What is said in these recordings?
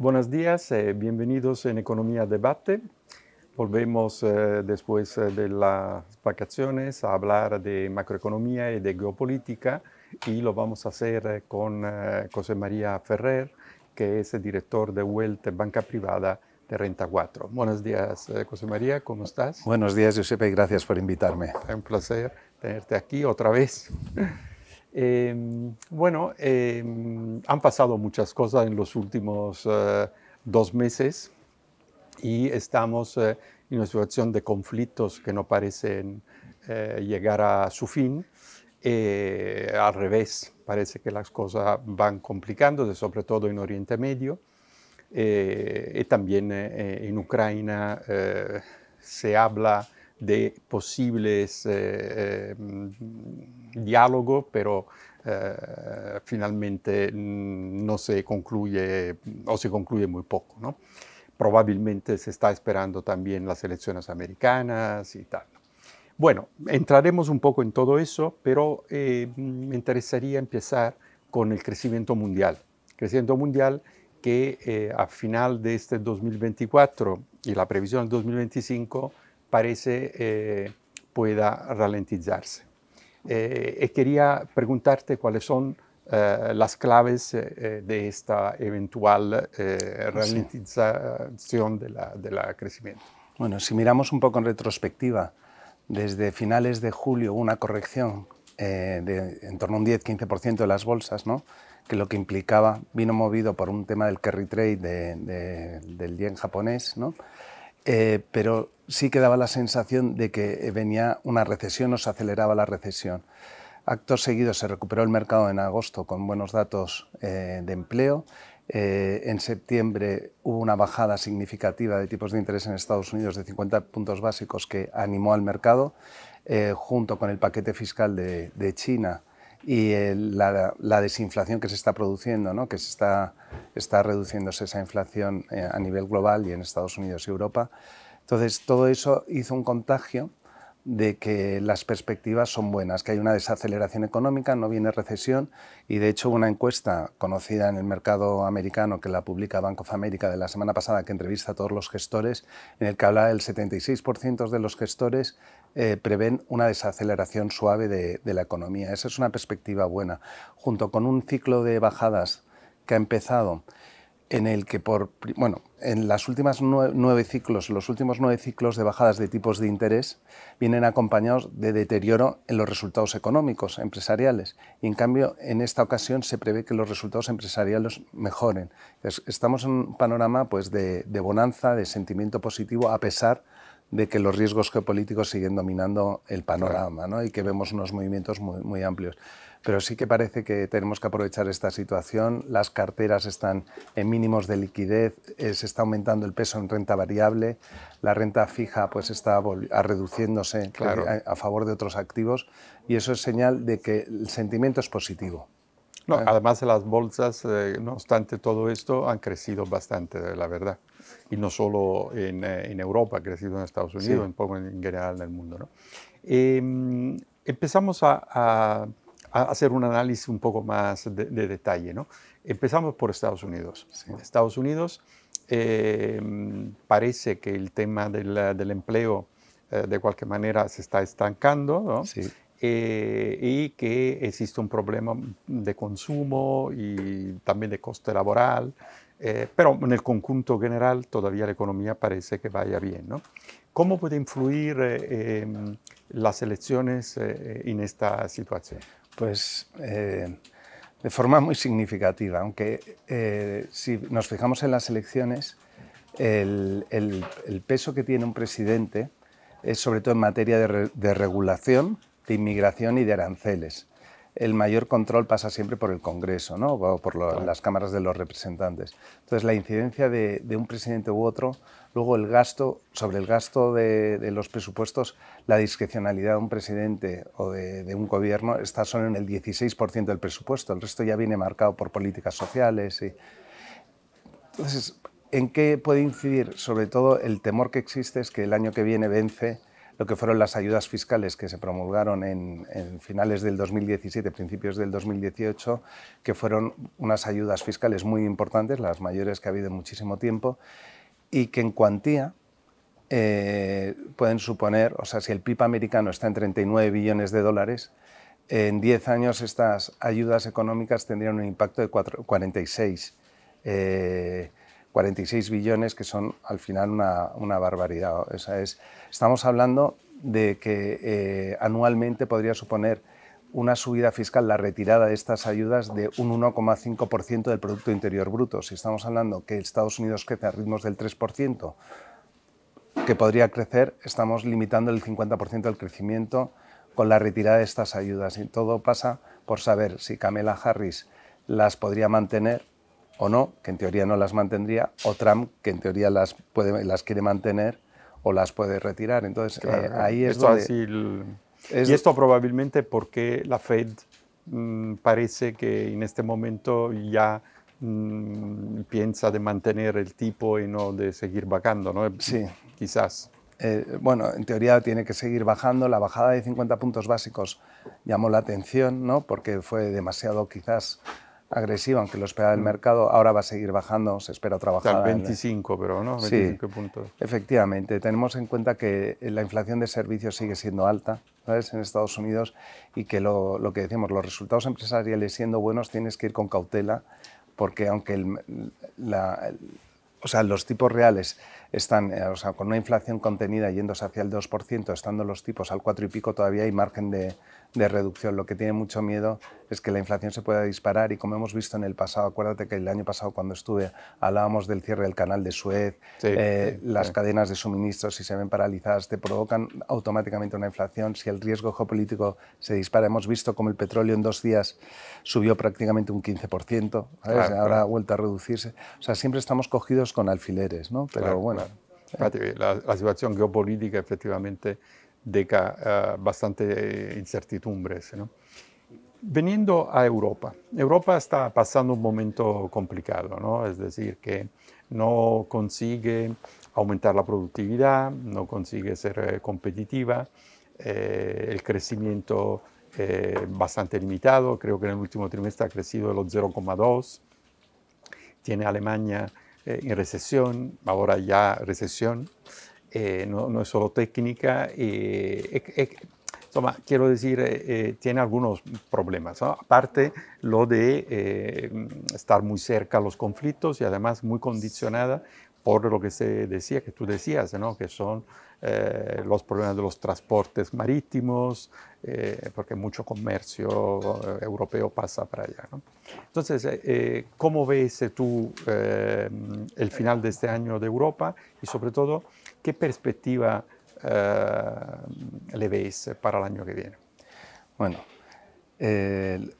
Buenos días, eh, bienvenidos en Economía Debate. Volvemos eh, después eh, de las vacaciones a hablar de macroeconomía y de geopolítica y lo vamos a hacer con José María Ferrer, que es el director de vuelta Banca Privada de Renta 4. Buenos días, José María, ¿cómo estás? Buenos días, Giuseppe, y gracias por invitarme. un placer tenerte aquí otra vez. Em, bueno, em, han pasado muchas cosas en los últimos eh, dos meses y estamos eh, en una situación de conflictos que no parecen eh, llegar a su fin. al revés, parece que las cosas van complicándose, sobre todo en Oriente Medio y también en Ucrania se habla de posibles eh, eh diálogos, pero eh, finalmente no se concluye o se concluye muy poco. ¿no? Probablemente se está esperando también las elecciones americanas y tal. Bueno, entraremos un poco en todo eso, pero eh, me interesaría empezar con el crecimiento mundial. Crecimiento mundial que a final de este 2024 y la previsión del 2025 parece eh, pueda ralentizarse. Eh, eh quería preguntarte cuáles son eh, las claves eh, de esta eventual ralentización del de la crecimiento. Bueno, si miramos un poco en retrospectiva, desde finales de julio hubo una corrección de en torno a un 10-15% de las bolsas, ¿no? que lo que implicaba vino movido por un tema del carry trade de, de, del yen japonés, ¿no? pero sí que daba la sensación de que eh, venía una recesión o se aceleraba la recesión. Acto seguido se recuperó el mercado en agosto con buenos datos eh, de empleo. Eh, en septiembre hubo una bajada significativa de tipos de interés en Estados Unidos de 50 puntos básicos que animó al mercado, junto con el paquete fiscal de, China y la, desinflación que se está produciendo, ¿no? que está, está reduciéndose esa inflación a nivel global y en Estados Unidos y Europa. Entonces, todo eso hizo un contagio de que las perspectivas son buenas, que hay una desaceleración económica, no viene recesión y de hecho una encuesta conocida en el mercado americano que la publica Bank of America de la semana pasada que entrevista a todos los gestores, en el que habla del 76% de los gestores eh, prevén una desaceleración suave de la economía. Esa es una perspectiva buena, junto con un ciclo de bajadas que ha empezado en el que bueno, en las últimas nueve, ciclos, los últimos nueve ciclos de bajadas de tipos de interés vienen acompañados de deterioro en los resultados económicos, empresariales. Y en cambio, en esta ocasión se prevé que los resultados empresariales mejoren. estamos en un panorama pues, de, bonanza, de sentimiento positivo, a pesar de que los riesgos geopolíticos siguen dominando el panorama ¿no? y que vemos unos movimientos muy amplios pero sí que parece que tenemos que aprovechar esta situación. Las carteras están en mínimos de liquidez, eh, se está aumentando el peso en renta variable, la renta fija pues está ah, reduciéndose eh, a, favor de otros activos y eso es señal de que el sentimiento es positivo. No, ah. además las bolsas, eh, no obstante todo esto, han crecido bastante, la verdad. Y no solo en, Europa, ha crecido en Estados Unidos, poco en, general en el mundo. ¿no? Em, empezamos a hacer un análisis un poco más de, detalle. ¿no? Empezamos por Estados Unidos. En Estados Unidos eh, parece que el tema del, empleo eh, de cualquier manera se está estancando eh, y que existe un problema de consumo y también de coste laboral. pero en el conjunto general todavía la economía parece que vaya bien. ¿Cómo puede influir em, las elecciones en esta situación? pues eh, de forma muy significativa, aunque eh, si nos fijamos en las elecciones, el, peso que tiene un presidente es sobre todo en materia de, regulación, de inmigración y de aranceles. El mayor control pasa siempre por el Congreso ¿no? o por las cámaras de los representantes. Entonces, la incidencia de un presidente u otro Luego, el gasto, sobre el gasto de, los presupuestos, la discrecionalidad de un presidente o de, un gobierno está solo en el 16% del presupuesto. El resto ya viene marcado por políticas sociales. Entonces, ¿en qué puede incidir? Sobre todo, el temor que existe es que el año que viene vence lo que fueron las ayudas fiscales que se promulgaron en, en, finales del 2017, principios del 2018, que fueron unas ayudas fiscales muy importantes, las mayores que ha habido en muchísimo tiempo, y que en cuantía eh, pueden suponer, o sea, si el PIB americano está en 39 billones de dólares, en 10 años estas ayudas económicas tendrían un impacto de 4, 46, 46 billones, que son al final una, barbaridad. estamos hablando de que eh, anualmente podría suponer una subida fiscal, la retirada de estas ayudas de un 1,5% del Producto Interior Bruto. Si estamos hablando que Estados Unidos crece a ritmos del 3%, que podría crecer, estamos limitando el 50% del crecimiento con la retirada de estas ayudas. Y todo pasa por saber si Kamala Harris las podría mantener o no, que en teoría no las mantendría, o Trump, que en teoría las, puede, las quiere mantener o las puede retirar. Entonces, eh, ahí es donde... Y esto probablemente porque la Fed mm, parece que en este momento ya mm, piensa de mantener el tipo y no de seguir bajando, ¿no? Sí. Quizás. Eh, bueno, en teoría tiene que seguir bajando. La bajada de 50 puntos básicos llamó la atención, ¿no? Porque fue demasiado quizás agresiva, aunque lo espera el mm. mercado, ahora va a seguir bajando, se espera trabajar. 25, pero ¿no? 25 puntos. Efectivamente, tenemos en cuenta que la inflación de servicios sigue siendo alta ¿sabes? en Estados Unidos y que lo, que decimos, los resultados empresariales siendo buenos tienes que ir con cautela, porque aunque el, la, o sea, los tipos reales están, eh, o sea, con una inflación contenida yéndose hacia el 2%, estando los tipos al 4 y pico, todavía hay margen de, de, reducción. Lo que tiene mucho miedo es que la inflación se pueda disparar y como hemos visto en el pasado, acuérdate que el año pasado cuando estuve hablábamos del cierre del canal de Suez, eh, las cadenas de suministro si se ven paralizadas te provocan automáticamente una inflación. Si el riesgo geopolítico se dispara, hemos visto como el petróleo en dos días subió prácticamente un 15%, ¿sabes? ahora ha vuelto a reducirse. O sea, siempre estamos cogidos con alfileres, ¿no? Pero bueno, eh, la, situación geopolítica efectivamente deca eh, bastante eh, incertidumbres. ¿no? Veniendo a Europa, Europa está pasando un momento complicado, ¿no? es decir, que no consigue aumentar la productividad, no consigue ser competitiva, el crecimiento bastante limitado, creo que en el último trimestre ha crecido los 0,2, tiene Alemania eh, en recesión, ahora ya recesión, eh, no, no, es solo técnica. Eh, toma, quiero decir, tiene algunos problemas. Aparte, lo de estar muy cerca a los conflictos y además muy condicionada por lo que se decía, que tú decías, ¿no? que son eh, los problemas de los transportes marítimos, eh, porque mucho comercio eh, europeo pasa para allá. Entonces, ¿cómo ves tú el final de este año de Europa y sobre todo, qué perspectiva le ves para el año que viene? Bueno,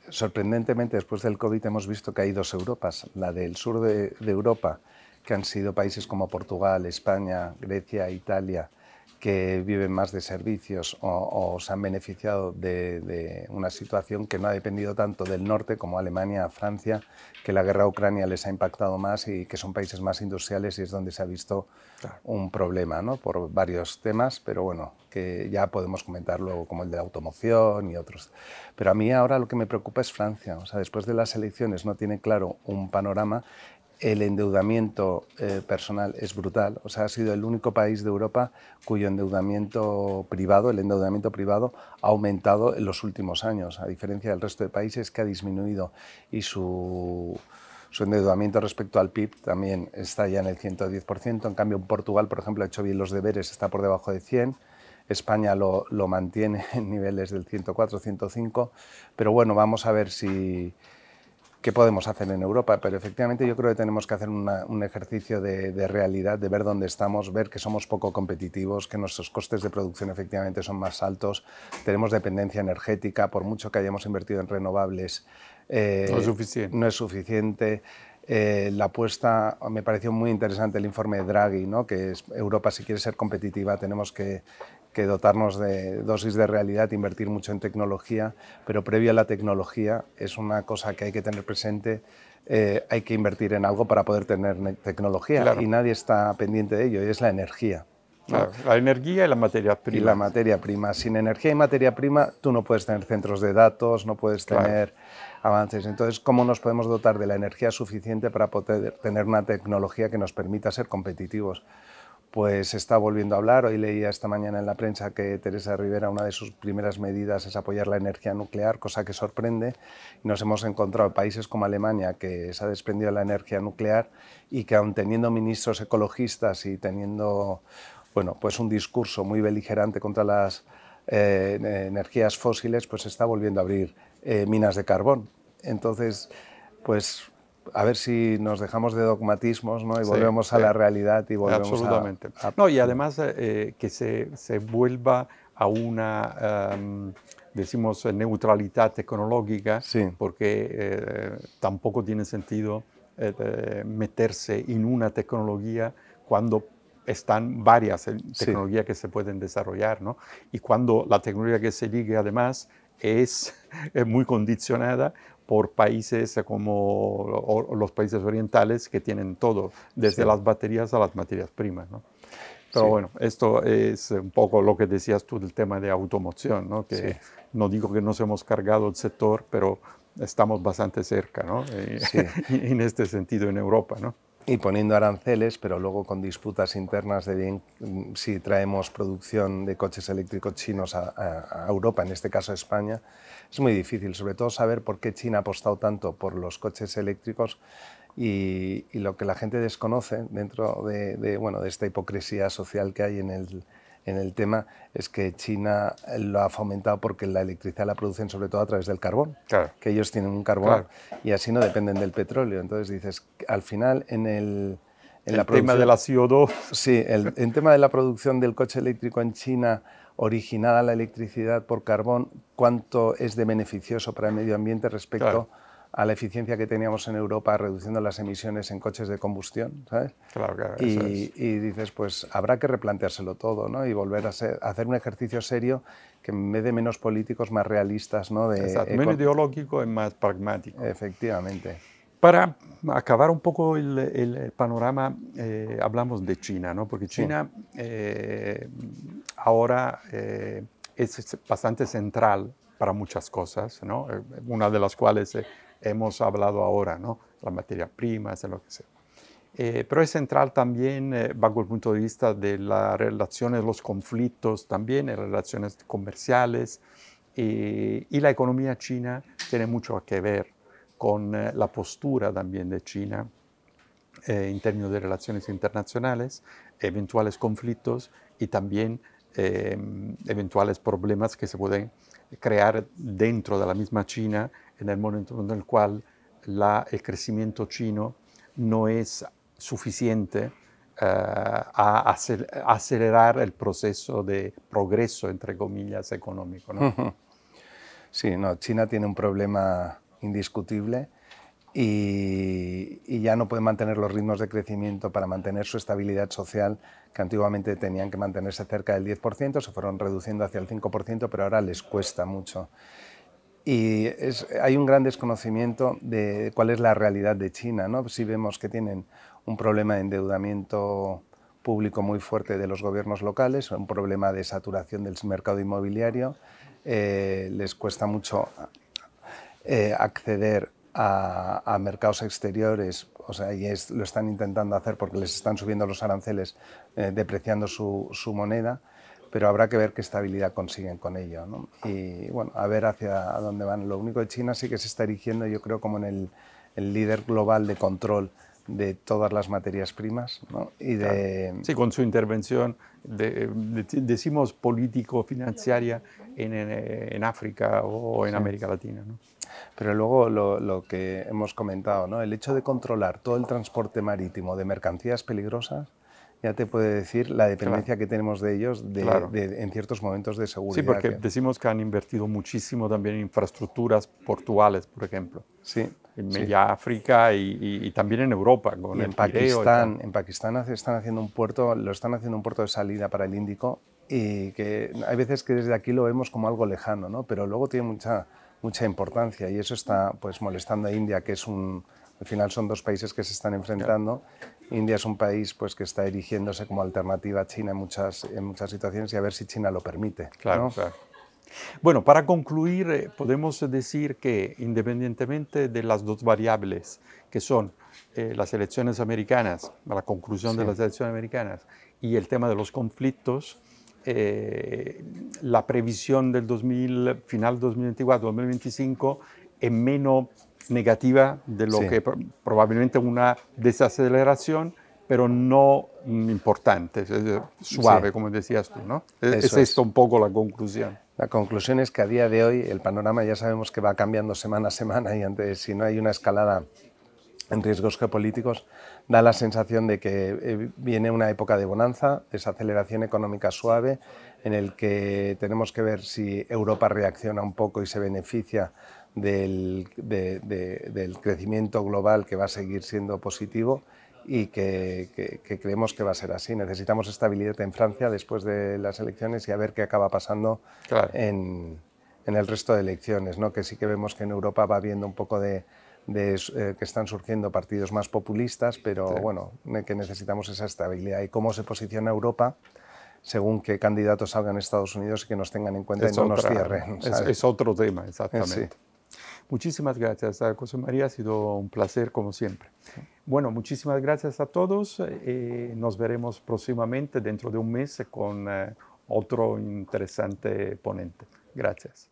sorprendentemente, después del COVID hemos visto que hay dos Europas, la del sur de Europa que han sido países como Portugal, España, Grecia, Italia, que viven más de servicios o, se han beneficiado de, una situación que no ha dependido tanto del norte como Alemania, Francia, que la guerra a Ucrania les ha impactado más y que son países más industriales y es donde se ha visto un problema por varios temas, pero bueno, que ya podemos comentar luego como el de la automoción y otros. Pero a mí ahora lo que me preocupa es Francia, o sea, después de las elecciones no tiene claro un panorama el endeudamiento eh, personal es brutal. O sea, ha sido el único país de Europa cuyo endeudamiento privado, el endeudamiento privado, ha aumentado en los últimos años, a diferencia del resto de países que ha disminuido y su, endeudamiento respecto al PIB también está ya en el 110%. En cambio, en Portugal, por ejemplo, ha hecho bien los deberes, está por debajo de 100. España lo, lo mantiene en niveles del 104, 105. Pero bueno, vamos a ver si qué podemos hacer en Europa, pero efectivamente yo creo que tenemos que hacer un ejercicio de, realidad, de ver dónde estamos, ver que somos poco competitivos, que nuestros costes de producción efectivamente son más altos, tenemos dependencia energética, por mucho que hayamos invertido en renovables, eh, no es suficiente. No es suficiente. Eh, la apuesta, me pareció muy interesante el informe de Draghi, ¿no? que es, Europa si quiere ser competitiva tenemos que que dotarnos de dosis de realidad, invertir mucho en tecnología, pero previo a la tecnología es una cosa que hay que tener presente. Eh, hay que invertir en algo para poder tener tecnología y nadie está pendiente de ello, y es la energía. la energía y la materia prima. Y la materia prima. Sin energía y materia prima, tú no puedes tener centros de datos, no puedes tener avances. Entonces, ¿cómo nos podemos dotar de la energía suficiente para poder tener una tecnología que nos permita ser competitivos? pues está volviendo a hablar. Hoy leía esta mañana en la prensa que Teresa Rivera, una de sus primeras medidas es apoyar la energía nuclear, cosa que sorprende. Nos hemos encontrado países como Alemania, que se ha desprendido de la energía nuclear y que aun teniendo ministros ecologistas y teniendo bueno, pues un discurso muy beligerante contra las eh, energías fósiles, pues está volviendo a abrir eh, minas de carbón. Entonces, pues a ver si nos dejamos de dogmatismos ¿no? y volvemos a la realidad y volvemos absolutamente. A, No, y además eh, eh, que se, vuelva a una, em, decimos, eh, neutralidad tecnológica, porque tampoco tiene sentido meterse en una tecnología cuando están varias tecnologías que se pueden desarrollar, ¿no? Y cuando la tecnología que se elige además es muy condicionada por países como los países orientales que tienen todo, desde las baterías a las materias primas. ¿no? Pero bueno, esto es un poco lo que decías tú del tema de automoción, ¿no? que no digo que nos hemos cargado el sector, pero estamos bastante cerca ¿no? Eh, en este sentido en Europa. ¿no? y poniendo aranceles, pero luego con disputas internas de bien mm, si traemos producción de coches eléctricos chinos a, Europa, en este caso a España, es muy difícil, sobre todo saber por qué China ha apostado tanto por los coches eléctricos y, lo que la gente desconoce dentro de, bueno, de esta hipocresía social que hay en el, en el tema es que China eh, lo ha fomentado porque la electricidad la producen sobre todo a través del carbón, que ellos tienen un carbón y así no dependen del petróleo. Entonces dices, al final en el... la tema de la CO2. Sí, el, el tema de la producción del coche eléctrico en China originada la electricidad por carbón, cuánto es de beneficioso para el medio ambiente respecto a la eficiencia que teníamos en Europa reduciendo las emisiones en coches de combustión, ¿sabes? Claro, claro. Y, dices, pues habrá que replanteárselo todo, ¿no? Y volver a, hacer un ejercicio serio que en vez de menos políticos, más realistas, ¿no? De Exacto, menos ideológico y más pragmático. Efectivamente. Para acabar un poco el, panorama, eh, hablamos de China, ¿no? Porque China eh, ahora eh, es bastante central para muchas cosas, ¿no? Una de las cuales hemos hablado ahora, ¿no? materia prima, primas, lo que sea. Eh, pero es central también eh, bajo el punto de vista de las relaciones, los conflictos también, en eh, relaciones comerciales y la economía china tiene mucho que ver con la postura también de China en términos de relaciones internacionales, eventuales conflictos y también eventuales problemas que se pueden crear dentro de la misma China en el momento en el cual la, el crecimiento chino no es suficiente eh, a acelerar el proceso de progreso, entre comillas, económico. Sí, no, China tiene un problema indiscutible y, y, ya no puede mantener los ritmos de crecimiento para mantener su estabilidad social, que antiguamente tenían que mantenerse cerca del 10%, se fueron reduciendo hacia el 5%, pero ahora les cuesta mucho. Y hay un gran desconocimiento de cuál es la realidad de China. ¿no? Si vemos que tienen un problema de endeudamiento público muy fuerte de los gobiernos locales, un problema de saturación del mercado inmobiliario, eh, les cuesta mucho eh, acceder a, mercados exteriores, o sea, y lo están intentando hacer porque les están subiendo los aranceles, eh, depreciando su moneda pero habrá que ver qué estabilidad consiguen con ello. Y bueno, a ver hacia dónde van. Lo único de China sí que se está erigiendo, yo creo, como en el, líder global de control de todas las materias primas y de... Sí, con su intervención, de, decimos político-financiaria en, en, África o en América Latina. ¿no? Pero luego lo, lo, que hemos comentado, ¿no? el hecho de controlar todo el transporte marítimo de mercancías peligrosas ya te puede decir la dependencia que tenemos de ellos en ciertos momentos de seguridad. Sí, porque decimos que han invertido muchísimo también en infraestructuras portuales, por ejemplo. Sí. En Media África y, también en Europa. Con en, Pakistán, en Pakistán están haciendo un puerto, lo están haciendo un puerto de salida para el Índico y que hay veces que desde aquí lo vemos como algo lejano, ¿no? pero luego tiene mucha, mucha importancia y eso está pues, molestando a India, que es un, al final son dos países que se están enfrentando India es un país pues, que está erigiéndose como alternativa a China en muchas, en muchas situaciones y a ver si China lo permite. Claro, Bueno, para concluir, eh, podemos decir que independientemente de las dos variables que son eh, las elecciones americanas, la conclusión de las elecciones americanas y el tema de los conflictos, eh, la previsión del 2000, final 2024-2025 es menos negativa de lo que probablemente una desaceleración, pero no importante, suave, como decías tú, ¿no? E, es esto un poco la conclusión. La conclusión es que a día de hoy el panorama ya sabemos que va cambiando semana a semana y antes, si no hay una escalada en riesgos geopolíticos, da la sensación de que eh, viene una época de bonanza, desaceleración económica suave, en el que tenemos que ver si Europa reacciona un poco y se beneficia del, crecimiento global que va a seguir siendo positivo y que, creemos que va a ser así. Necesitamos estabilidad en Francia después de las elecciones y a ver qué acaba pasando en, el resto de elecciones, ¿no? que sí que vemos que en Europa va habiendo un poco de, eh, que están surgiendo partidos más populistas, pero bueno, que necesitamos esa estabilidad y cómo se posiciona Europa según qué candidatos salgan en Estados Unidos y que nos tengan en cuenta y no nos cierren. Es, otro tema, eh, exactamente. Muchísimas gracias, eh, José María. Ha sido un placer como siempre. Bueno, muchísimas gracias a todos. Eh, nos veremos próximamente dentro de un mes con eh, otro interesante ponente. Gracias.